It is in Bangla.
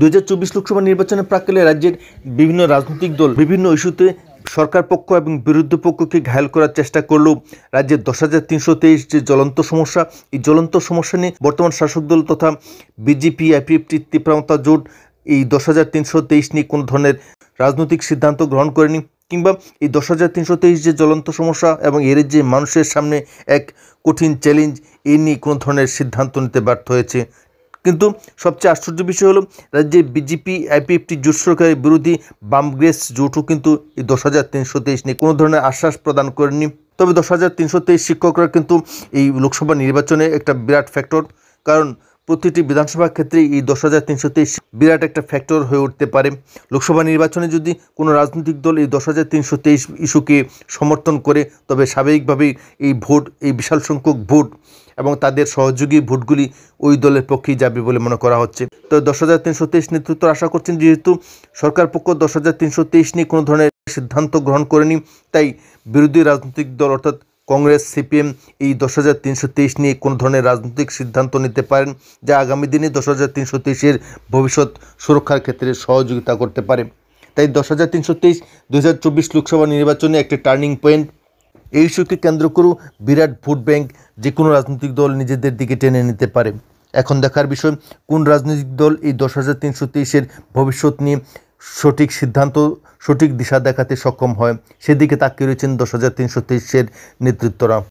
দু লোকসভা নির্বাচনের প্রাককালে রাজ্যের বিভিন্ন রাজনৈতিক দল বিভিন্ন ইস্যুতে সরকার পক্ষ এবং বিরুদ্ধ পক্ষকে ঘায়াল করার চেষ্টা করলেও রাজ্যের দশ হাজার তিনশো তেইশ যে জ্বলন্ত সমস্যা এই জ্বলন্ত সমস্যা নিয়ে বর্তমান শাসক দল তথা বিজেপি আইপিএফটি তীব্রতা জোট এই দশ হাজার তিনশো তেইশ নিয়ে কোনো ধরনের রাজনৈতিক সিদ্ধান্ত গ্রহণ করেনি কিংবা এই দশ হাজার তিনশো তেইশ যে জ্বলন্ত সমস্যা এবং এর যে মানুষের সামনে এক কঠিন চ্যালেঞ্জ এ নিয়ে কোনো ধরনের সিদ্ধান্ত নিতে ব্যর্থ হয়েছে কিন্তু সবচেয়ে আশ্চর্য বিষয় হলো রাজ্যে বিজেপি আইপিএফটি জোট সরকারের বিরোধী বামগ্রেস জোটও কিন্তু এই দশ হাজার তিনশো তেইশ নিয়ে কোনো ধরনের আশ্বাস প্রদান করেনি তবে দশ হাজার তিনশো তেইশ শিক্ষকরা কিন্তু এই লোকসভা নির্বাচনে একটা বিরাট ফ্যাক্টর কারণ প্রতিটি বিধানসভা ক্ষেত্রে এই দশ হাজার তিনশো তেইশ বিরাট একটা ফ্যাক্টর হয়ে উঠতে পারে লোকসভা নির্বাচনে যদি কোনো রাজনৈতিক দল এই দশ হাজার তিনশো তেইশ ইস্যুকে সমর্থন করে তবে স্বাভাবিকভাবেই এই ভোট এই বিশাল সংখ্যক ভোট এবং তাদের সহযোগী ভোটগুলি ওই দলের পক্ষেই যাবে বলে মনে করা হচ্ছে তো দশ হাজার তিনশো তেইশ নেতৃত্ব আশা করছেন যেহেতু সরকার পক্ষ দশ হাজার তিনশো তেইশ নিয়ে কোনো ধরনের সিদ্ধান্ত গ্রহণ করেনি তাই বিরোধী রাজনৈতিক দল অর্থাৎ কংগ্রেস সিপিএম এই দশ হাজার তিনশো তেইশ নিয়ে কোনো ধরনের রাজনৈতিক সিদ্ধান্ত নিতে পারেন যা আগামী দিনে দশ হাজার তিনশো তেইশের ভবিষ্যৎ সুরক্ষার ক্ষেত্রে সহযোগিতা করতে পারে তাই দশ হাজার তিনশো তেইশ দু হাজার চব্বিশ লোকসভা নির্বাচনে একটি টার্নিং পয়েন্ট এই ইস্যুকে কেন্দ্র করেও বিরাট ভোট ব্যাংক যে কোনো রাজনৈতিক দল নিজেদের দিকে টেনে নিতে পারে এখন দেখার বিষয় কোন রাজনৈতিক দল এই দশ হাজার তিনশো তেইশের ভবিষ্যৎ নিয়ে সঠিক সিদ্ধান্ত সঠিক দিশা দেখাতে সক্ষম হয় সেদিকে তাকিয়ে রয়েছেন দশ হাজার তিনশো তেইশের নেতৃত্বরা